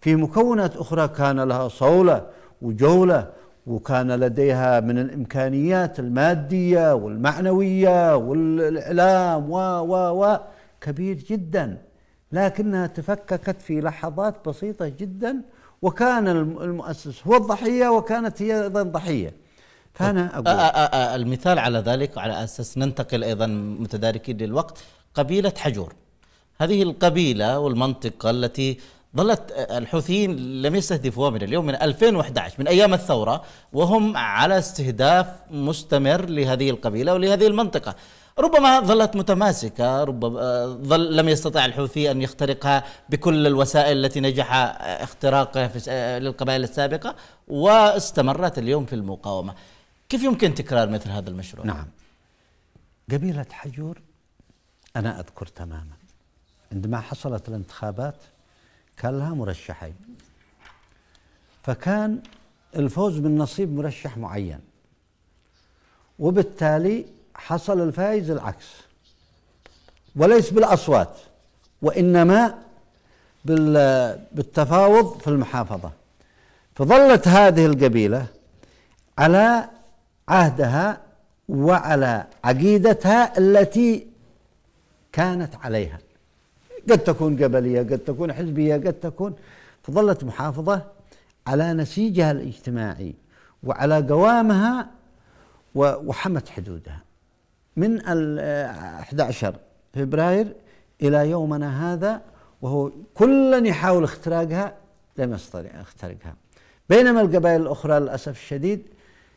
في مكونات أخرى كان لها صولة وجولة وكان لديها من الامكانيات الماديه والمعنويه والاعلام و و و كبير جدا لكنها تفككت في لحظات بسيطه جدا وكان المؤسس هو الضحيه وكانت هي ايضا ضحيه فانا طيب. اقول أه أه المثال على ذلك على اساس ننتقل ايضا متداركين للوقت قبيله حجور هذه القبيله والمنطقه التي ظلت الحوثيين لم يستهدفوها من اليوم من 2011 من ايام الثوره وهم على استهداف مستمر لهذه القبيله ولهذه المنطقه ربما ظلت متماسكة ربما آه، ظل لم يستطع الحوثي أن يخترقها بكل الوسائل التي نجح اختراقها آه، للقبائل السابقة واستمرت اليوم في المقاومة كيف يمكن تكرار مثل هذا المشروع؟ نعم قبيلة حجور أنا أذكر تماما عندما حصلت الانتخابات كان لها مرشحين فكان الفوز من نصيب مرشح معين وبالتالي حصل الفائز العكس وليس بالاصوات وانما بالتفاوض في المحافظه فظلت هذه القبيله على عهدها وعلى عقيدتها التي كانت عليها قد تكون قبليه قد تكون حزبيه قد تكون فظلت محافظه على نسيجها الاجتماعي وعلى قوامها وحمت حدودها من 11 آه، فبراير الى يومنا هذا وهو كلا يحاول اختراقها لم يستطع يخترقها بينما القبائل الاخرى للاسف الشديد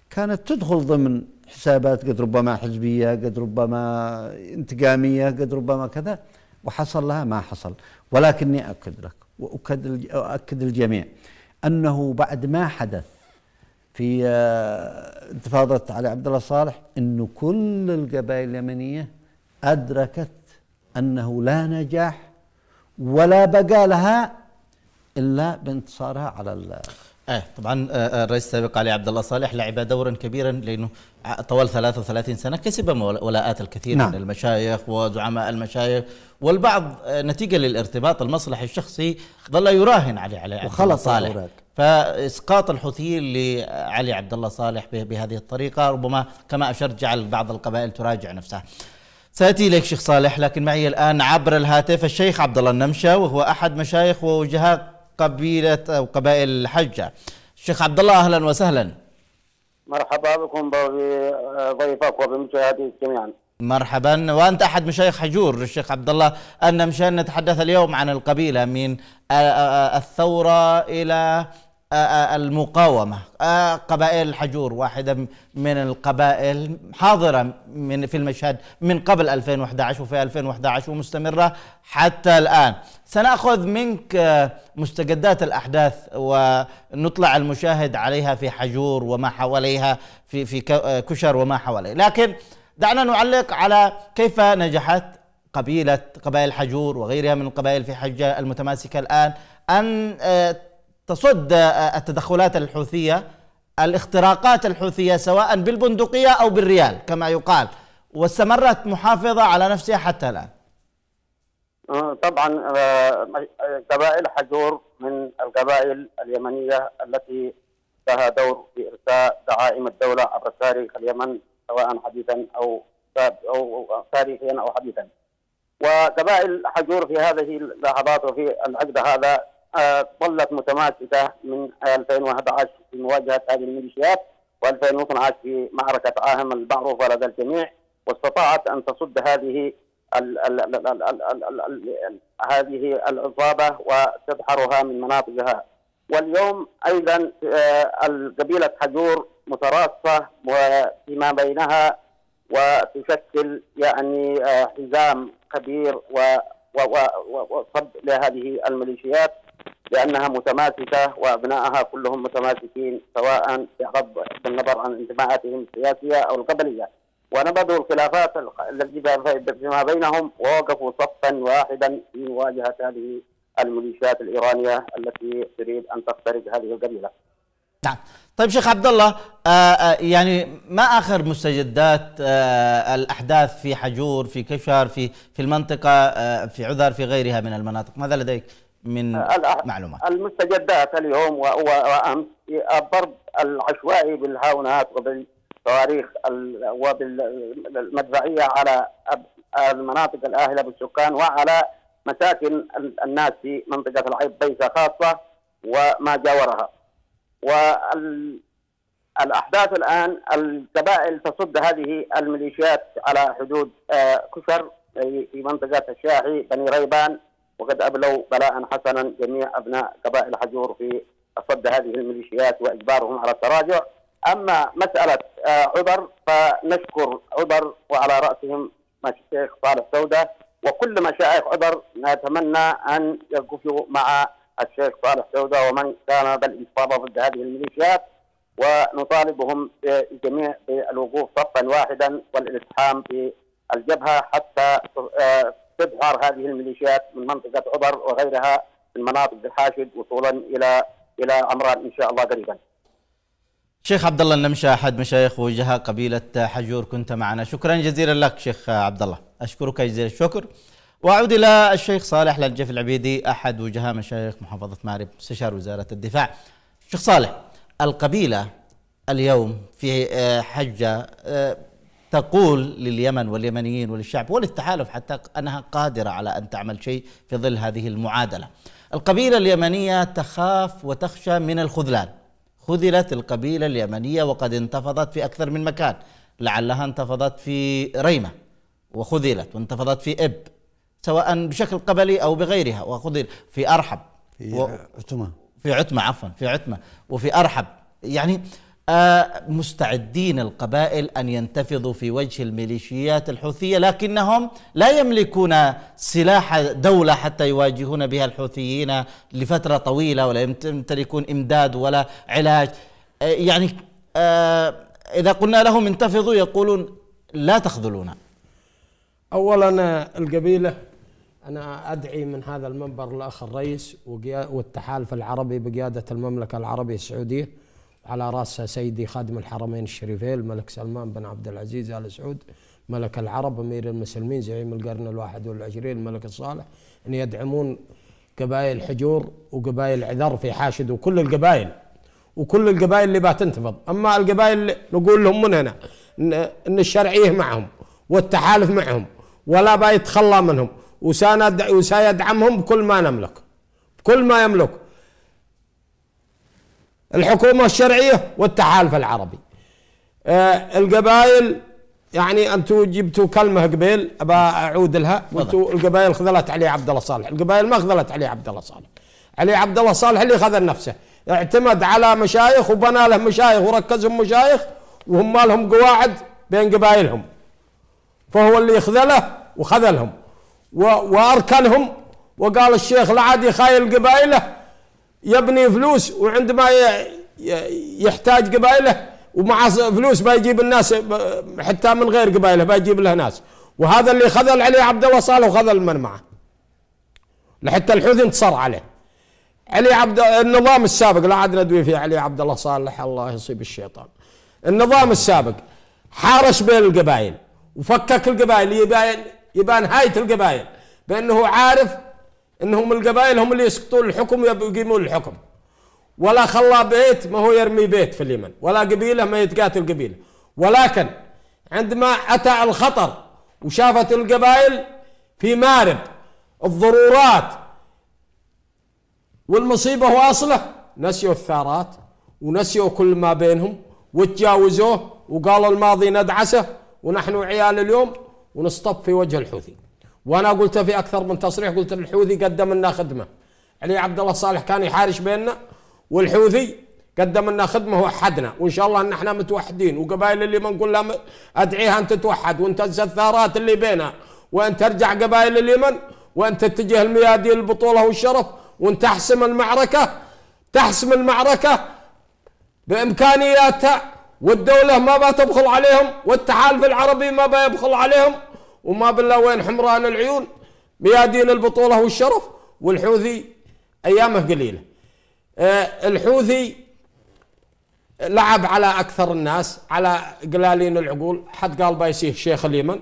كانت تدخل ضمن حسابات قد ربما حزبيه قد ربما انتقاميه قد ربما كذا وحصل لها ما حصل ولكني أؤكد لك وأؤكد أؤكد الجميع أنه بعد ما حدث في آه، انتفاضة علي عبد الله صالح أنه كل القبائل اليمنية أدركت أنه لا نجاح ولا بقى لها إلا بانتصارها على ايه طبعا آه، آه، الرئيس السابق علي عبد الله صالح لعب دورا كبيرا لانه طوال 33 سنه كسب ولاءات الكثير نعم. من المشايخ وزعماء المشايخ والبعض آه، نتيجه للارتباط المصلحي الشخصي ظل يراهن علي علي عبد الله صالح أوراق. فاسقاط الحوثيين لعلي عبد الله صالح بهذه الطريقه ربما كما اشرت جعل بعض القبائل تراجع نفسها. ساتي اليك شيخ صالح لكن معي الان عبر الهاتف الشيخ عبد الله النمشه وهو احد مشايخ ووجهاء قبيلة أو قبائل الحجة الشيخ عبد الله أهلا وسهلا مرحبا بكم بضيفك وبمشاهديك جميعا مرحبا وانت احد مشايخ حجور الشيخ عبد الله ان مشان نتحدث اليوم عن القبيله من الثوره الى المقاومة آه، قبائل الحجور واحدة من القبائل حاضرة من في المشهد من قبل 2011 وفي 2011 ومستمرة حتى الآن سنأخذ منك آه، مستجدات الأحداث ونطلع المشاهد عليها في حجور وما حواليها في, في آه، كشر وما حواليه لكن دعنا نعلق على كيف نجحت قبيلة قبائل حجور وغيرها من القبائل في حجة المتماسكة الآن أن تصد التدخلات الحوثيه الاختراقات الحوثيه سواء بالبندقيه او بالريال كما يقال واستمرت محافظه على نفسها حتى الان. آه، طبعا آه، قبائل حجور من القبائل اليمنيه التي لها دور في ارساء دعائم الدوله عبر تاريخ اليمن سواء حديثا او او تاريخيا او حديثا. وقبائل حجور في هذه اللحظات وفي العقد هذا ظلت متماسكه من 2011 في مواجهه هذه الميليشيات و2012 في معركه عاهم المعروفه لدى الجميع واستطاعت ان تصد هذه هذه العصابه وتدحرها من مناطقها واليوم ايضا آه، قبيله حجور متراصه فيما بينها وتشكل يعني آه، حزام كبير وصد لهذه الميليشيات لانها متماسكه وابنائها كلهم متماسكين سواء بغض النظر عن انتماءاتهم السياسيه او القبليه ونبذوا الخلافات التي فيما بينهم ووقفوا صفا واحدا في مواجهه هذه الميليشيات الايرانيه التي تريد ان تخترق هذه القبيله. نعم. طيب شيخ عبد الله آه، آه، يعني ما اخر مستجدات آه، الاحداث في حجور في كشار في في المنطقه في عذر في غيرها من المناطق ماذا لديك؟ من آه، آه، معلومات المستجدات اليوم وامس الضرب العشوائي بالهاونات وبالصواريخ وبالمدفعيه على المناطق الاهله بالسكان وعلى مساكن الناس في منطقه العيب بيسه خاصه وما جاورها. والاحداث الان القبائل تصد هذه الميليشيات على حدود آه، كشر في منطقه الشاحي بني ريبان وقد أبلوا بلاء حسنا جميع أبناء قبائل حجور في صد هذه الميليشيات وإجبارهم على التراجع أما مسألة آه، عذر فنشكر عذر وعلى رأسهم الشيخ صالح سودة وكل مشايخ عذر نتمنى أن يقفوا مع الشيخ صالح سودة ومن كان بالانتفاضة ضد هذه الميليشيات ونطالبهم جميع بالوقوف صفا واحدا والالتحام في الجبهه حتى آه، تظهر هذه الميليشيات من منطقه عبر وغيرها من مناطق الحاشد وصولا الى الى عمران ان شاء الله قريبا. شيخ عبد الله النمشه احد مشايخ وجهاء قبيله حجور كنت معنا، شكرا جزيلا لك شيخ عبد الله، اشكرك جزيل الشكر. واعود الى الشيخ صالح للجف العبيدي احد وجهاء مشايخ محافظه مارب مستشار وزاره الدفاع. شيخ صالح القبيله اليوم في آه، حجه آه، تقول لليمن واليمنيين وللشعب وللتحالف حتى انها قادره على ان تعمل شيء في ظل هذه المعادله. القبيله اليمنيه تخاف وتخشى من الخذلان. خذلت القبيله اليمنيه وقد انتفضت في اكثر من مكان، لعلها انتفضت في ريمه وخذلت وانتفضت في اب سواء بشكل قبلي او بغيرها وخذل في ارحب في و... عتمه في عتمه عفوا في عتمه وفي ارحب يعني مستعدين القبائل ان ينتفضوا في وجه الميليشيات الحوثيه لكنهم لا يملكون سلاح دوله حتى يواجهون بها الحوثيين لفتره طويله ولا يمتلكون امداد ولا علاج يعني آه، اذا قلنا لهم انتفضوا يقولون لا تخذلونا اولا القبيله انا ادعي من هذا المنبر الاخ الرئيس والتحالف العربي بقياده المملكه العربيه السعوديه على راسها سيدي خادم الحرمين الشريفين الملك سلمان بن عبد العزيز ال سعود ملك العرب امير المسلمين زعيم القرن الواحد والعشرين الملك الصالح ان يدعمون قبائل حجور وقبائل عذر في حاشد وكل القبائل وكل القبائل اللي بتنتفض اما القبائل اللي نقول لهم من هنا ان الشرعيه معهم والتحالف معهم ولا بيتخلى منهم وسيدعمهم بكل ما نملك بكل ما يملك الحكومة الشرعية والتحالف العربي آه القبائل يعني انتم جبتوا كلمه قبيل ابى اعود لها انتم القبائل خذلت علي عبد الله صالح، القبائل ما خذلت علي عبد الله صالح. علي عبد الله صالح اللي خذل نفسه، اعتمد على مشايخ وبنى له مشايخ وركزهم مشايخ وهم ما لهم قواعد بين قبائلهم. فهو اللي خذله وخذلهم واركنهم وقال الشيخ العادي خايل يخايل قبائله يبني فلوس وعندما يحتاج قبائله ومع فلوس بيجيب الناس حتى من غير قبائله بيجيب له ناس وهذا اللي خذل عليه عبد الله صالح وخذل من معه لحتى الحوثي انتصر عليه علي عبد النظام السابق لا عاد ندوي فيه علي عبد الله صالح الله يصيب الشيطان النظام السابق حارش بين القبائل وفكك القبائل يبان يبان هاية القبائل بانه عارف انهم القبائل هم اللي يسقطون الحكم ويقيمون الحكم ولا خلى بيت ما هو يرمي بيت في اليمن ولا قبيله ما يتقاتل قبيله ولكن عندما اتى الخطر وشافت القبائل في مارب الضرورات والمصيبه واصله نسيوا الثارات ونسيوا كل ما بينهم وتجاوزوه وقالوا الماضي ندعسه ونحن عيال اليوم ونصطف في وجه الحوثي وانا قلت في اكثر من تصريح قلت الحوثي قدم لنا خدمه علي عبد الله صالح كان يحارش بيننا والحوثي قدم لنا خدمه وحدنا وان شاء الله ان احنا متوحدين وقبائل اللي ما نقول لها ادعيها ان تتوحد تنسى الثارات اللي بينها وان ترجع قبائل اليمن وان تتجه الميادين البطوله والشرف وان تحسم المعركه تحسم المعركه بامكانياتها والدوله ما بتبخل عليهم والتحالف العربي ما بيبخل عليهم وما بالله وين حمران العيون ميادين البطولة والشرف والحوثي أيامه قليلة آه، الحوثي لعب على أكثر الناس على قلالين العقول حد قال بايسيه شيخ اليمن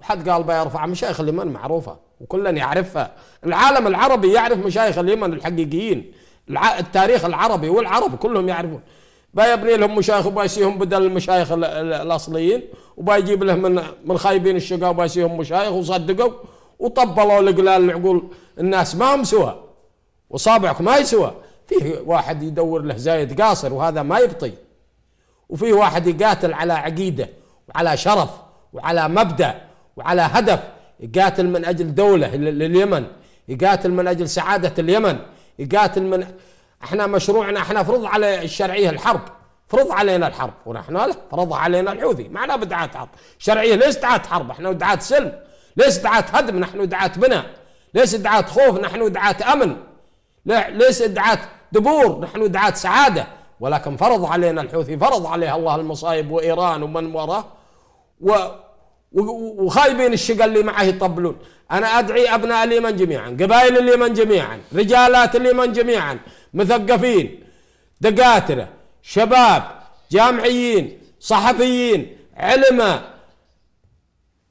وحد قال بيرفع مشايخ اليمن معروفة وكلن يعرفها العالم العربي يعرف مشايخ اليمن الحقيقيين التاريخ العربي والعرب كلهم يعرفون بيبني لهم مشايخ وبيسيهم بدل المشايخ الاصليين وبيجيب له من من خايبين الشقا وبيسيهم مشايخ وصدقوا وطبلوا لقلال العقول الناس ما هم سوا وصابعك ما يسوى فيه واحد يدور له زايد قاصر وهذا ما يبطي وفيه واحد يقاتل على عقيده وعلى شرف وعلى مبدا وعلى هدف يقاتل من اجل دوله لليمن يقاتل من اجل سعاده اليمن يقاتل من احنا مشروعنا احنا فرض على الشرعيه الحرب فرض علينا الحرب ونحن لا فرض علينا الحوثي معنا بدعاة حرب الشرعيه ليس دعاة حرب احنا دعاة سلم ليس دعاة هدم نحن دعاة بناء ليس دعاة خوف نحن دعاة امن لا ليش دعاة دبور نحن دعاة سعاده ولكن فرض علينا الحوثي فرض عليها الله المصايب وايران ومن وراه و وخايبين الشقة اللي معه يطبلون أنا أدعي أبناء اليمن جميعا قبائل اليمن جميعا رجالات اليمن جميعا مثقفين دكاتره شباب جامعيين صحفيين علماء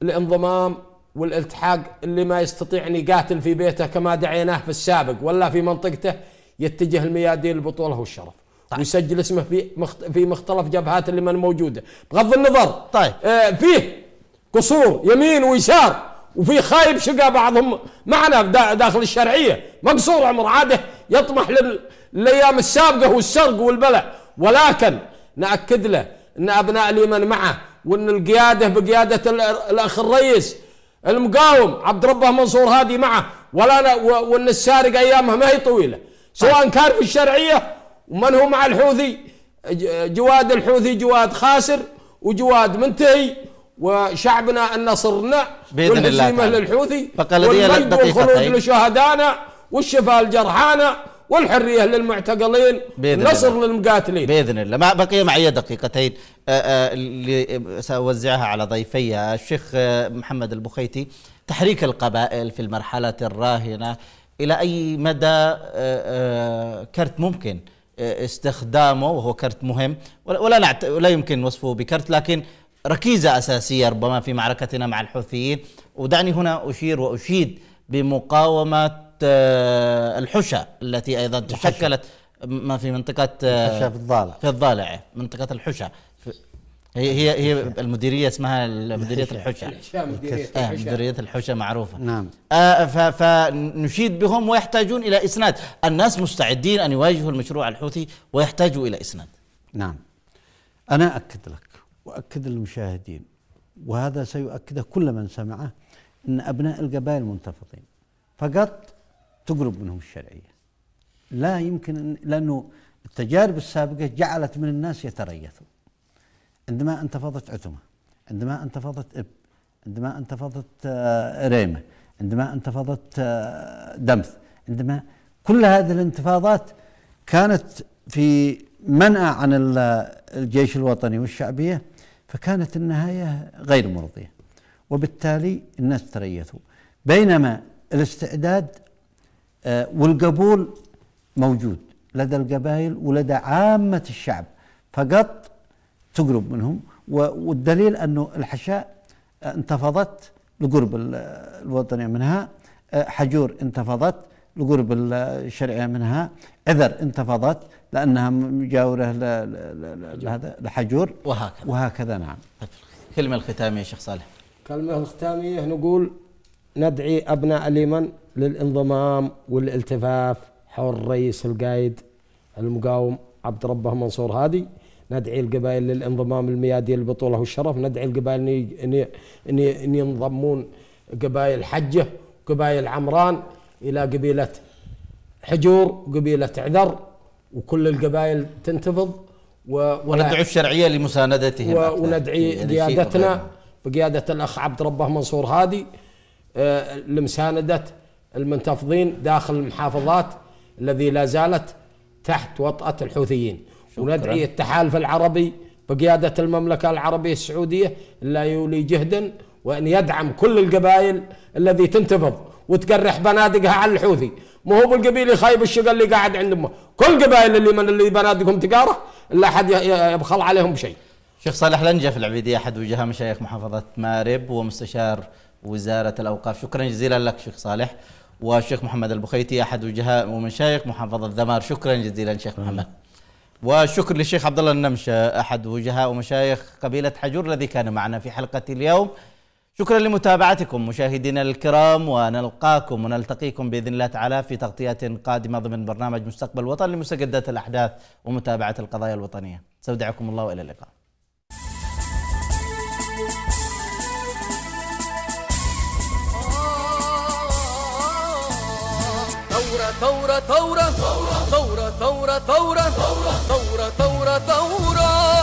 الانضمام والالتحاق اللي ما يستطيع ان يقاتل في بيته كما دعيناه في السابق ولا في منطقته يتجه الميادين البطوله والشرف طيب. ويسجل اسمه في مخت... في مختلف جبهات اللي من موجوده بغض النظر طيب آه فيه قصور يمين ويسار وفي خايب شقى بعضهم معنا داخل الشرعيه مقصور عمر عاده يطمح للايام السابقه والسرق والبلع ولكن ناكد له ان ابناء اليمن معه وان القياده بقياده الاخ الرئيس المقاوم عبد ربه منصور هادي معه ولا وان السارق ايامها ما هي طويله سواء طيب. كان في الشرعيه ومن هو مع الحوثي جواد الحوثي جواد خاسر وجواد منتهي وشعبنا أن نصرنا بإذن والهزيمة الله للحوثي والمجد والخلود طيب. لشهدانا والشفاء لجرحانا والحريه للمعتقلين نصر الله. للمقاتلين باذن الله ما بقي معي دقيقتين آه، آه، اللي ساوزعها على ضيفي آه، الشيخ محمد البخيتي تحريك القبائل في المرحله الراهنه الى اي مدى كرت ممكن استخدامه وهو كرت مهم ولا ولا يمكن وصفه بكرت لكن ركيزة أساسية ربما في معركتنا مع الحوثيين ودعني هنا أشير وأشيد بمقاومة آه، الحشا التي أيضا تشكلت ما في منطقة آه، الحشة في الضالع في الضالع منطقة الحشا هي هي هي المديرية اسمها مديرية الحشا مديرية الحشا آه، معروفة نعم فنشيد بهم ويحتاجون إلى إسناد الناس مستعدين أن يواجهوا المشروع الحوثي ويحتاجوا إلى إسناد نعم أنا أكد لك وأكد للمشاهدين وهذا سيؤكده كل من سمعه أن أبناء القبائل منتفضين فقط تقرب منهم الشرعية لا يمكن أن لأنه التجارب السابقة جعلت من الناس يتريثوا عندما انتفضت عتمة عندما انتفضت إب عندما انتفضت آه، ريمة عندما انتفضت آه، دمث عندما كل هذه الانتفاضات كانت في منأى عن الجيش الوطني والشعبية فكانت النهاية غير مرضية وبالتالي الناس تريثوا بينما الاستعداد آه، والقبول موجود لدى القبائل ولدى عامة الشعب فقط تقرب منهم والدليل أنه الحشاء آه، انتفضت لقرب الوطنية منها آه، حجور انتفضت لقرب الشرعية منها عذر انتفضت لانها مجاوره لهذا لحجور وهكذا وهكذا نعم كلمه الختاميه شيخ صالح كلمه الختاميه نقول ندعي ابناء اليمن للانضمام والالتفاف حول الرئيس القايد المقاوم عبد ربه منصور هادي ندعي القبائل للانضمام الميادي للبطوله والشرف ندعي القبائل ان ينضمون قبائل حجه قبائل عمران الى قبيله حجور قبيله تعذر وكل القبائل تنتفض وندعو الشرعيه لمساندتهم وندعي يعني قيادتنا بقياده الاخ عبد ربه منصور هادي آه، لمسانده المنتفضين داخل المحافظات الذي لا زالت تحت وطأة الحوثيين شكرا. وندعي التحالف العربي بقيادة المملكة العربية السعودية لا يولي جهدا وأن يدعم كل القبائل الذي تنتفض وتقرح بنادقها على الحوثي ما هو بالقبيله خايب الشقه اللي قاعد عند امه كل قبائل اللي من اللي بنادقهم تقاره لا احد يبخل عليهم بشيء شيخ صالح لنجف العبيدي احد وجهاء مشايخ محافظه مارب ومستشار وزاره الاوقاف شكرا جزيلا لك شيخ صالح والشيخ محمد البخيتي احد وجهاء ومشايخ محافظه ذمار شكرا جزيلا شيخ محمد وشكر للشيخ عبد الله النمشه احد وجهاء ومشايخ قبيله حجور الذي كان معنا في حلقه اليوم شكرا لمتابعتكم مشاهدينا الكرام ونلقاكم ونلتقيكم باذن الله تعالى في تغطيه قادمه ضمن برنامج مستقبل وطن لمستجدات الاحداث ومتابعه القضايا الوطنيه استودعكم الله والى اللقاء ثورة ثورة ثورة ثورة ثورة ثورة ثورة ثورة ثورة